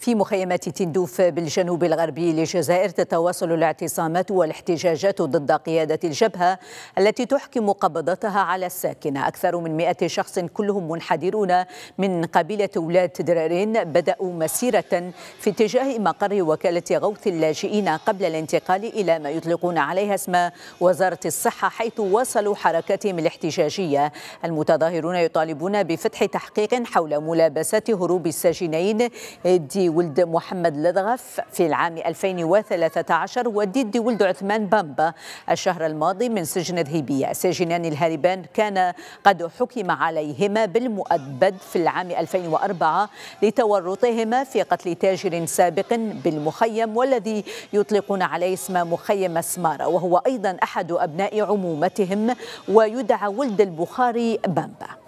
في مخيمات تندوف بالجنوب الغربي للجزائر تتواصل الاعتصامات والاحتجاجات ضد قيادة الجبهة التي تحكم قبضتها على الساكنة أكثر من مئة شخص كلهم منحدرون من قبيلة ولاد درارين بدأوا مسيرة في اتجاه مقر وكالة غوث اللاجئين قبل الانتقال إلى ما يطلقون عليها اسم وزارة الصحة حيث واصلوا حركتهم الاحتجاجية المتظاهرون يطالبون بفتح تحقيق حول ملابسات هروب الساجنين دي ولد محمد لدغف في العام 2013 وديدي ولد عثمان بامبا الشهر الماضي من سجن ذهبية سجنان الهاربان كان قد حكم عليهما بالمؤبد في العام 2004 لتورطهما في قتل تاجر سابق بالمخيم والذي يطلقون عليه اسم مخيم سمارة وهو أيضا أحد أبناء عمومتهم ويدعى ولد البخاري بامبا